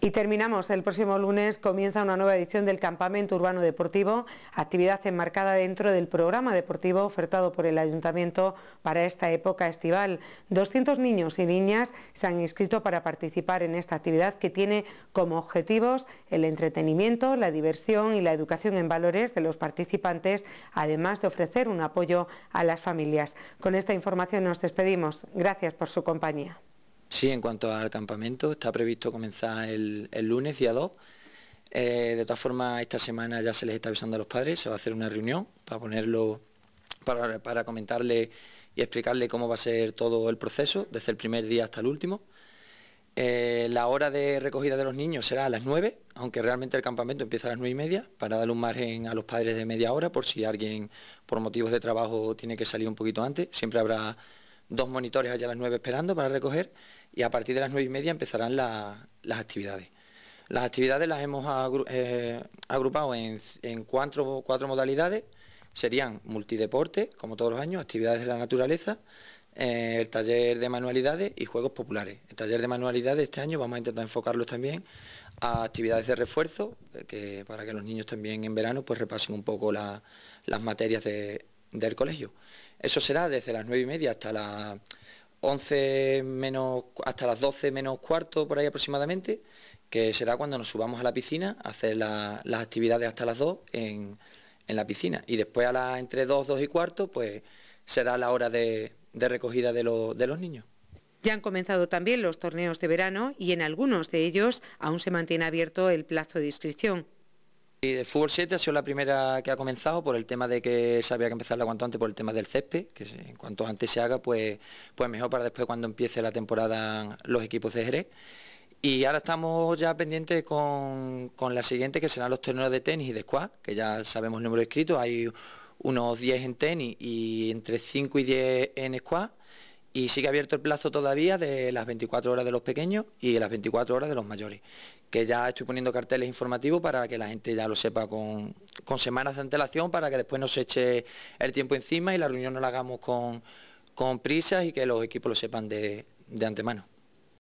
Y terminamos, el próximo lunes comienza una nueva edición del Campamento Urbano Deportivo, actividad enmarcada dentro del programa deportivo ofertado por el Ayuntamiento para esta época estival. 200 niños y niñas se han inscrito para participar en esta actividad que tiene como objetivos el entretenimiento, la diversión y la educación en valores de los participantes, además de ofrecer un apoyo a las familias. Con esta información nos despedimos. Gracias por su compañía. Sí, en cuanto al campamento, está previsto comenzar el, lunes, día 2. Eh, de todas formas, esta semana ya se les está avisando a los padres, se va a hacer una reunión para ponerlo, para, comentarle y explicarle cómo va a ser todo el proceso, desde el primer día hasta el último. Eh, la hora de recogida de los niños será a las 9, aunque realmente el campamento empieza a las 9 y media, para dar un margen a los padres de media hora por si alguien por motivos de trabajo tiene que salir un poquito antes. Siempre habrá dos monitores allá a las nueve esperando para recoger y a partir de las nueve y media empezarán las actividades. Las actividades las hemos eh, agrupado en, en cuatro, cuatro, modalidades. Serían multideporte, como todos los años, actividades de la naturaleza, eh, el taller de manualidades y juegos populares. El taller de manualidades este año vamos a intentar enfocarlos también a actividades de refuerzo, eh, que, para que los niños también en verano pues repasen un poco las materias del colegio. Eso será desde las nueve y media hasta las 11 menos, hasta las 12 menos cuarto por ahí aproximadamente, que será cuando nos subamos a la piscina a hacer las actividades hasta las 2 en, la piscina. Y después a las entre 2, 2 y cuarto, pues será la hora de, recogida de los niños. Ya han comenzado también los torneos de verano y en algunos de ellos aún se mantiene abierto el plazo de inscripción. Y el fútbol 7 ha sido la primera que ha comenzado por el tema de que sabía que empezarla cuanto antes por el tema del césped, que en cuanto antes se haga, pues, pues mejor para después cuando empiece la temporada los equipos de Jerez. Y ahora estamos ya pendientes con, la siguiente, que serán los torneos de tenis y de squash, que ya sabemos el número escrito, hay unos 10 en tenis y entre 5 y 10 en squash y sigue abierto el plazo todavía de las 24 horas de los pequeños y las 24 horas de los mayores, que ya estoy poniendo carteles informativos para que la gente ya lo sepa con, semanas de antelación para que después nos eche el tiempo encima y la reunión no la hagamos con, prisas y que los equipos lo sepan de antemano.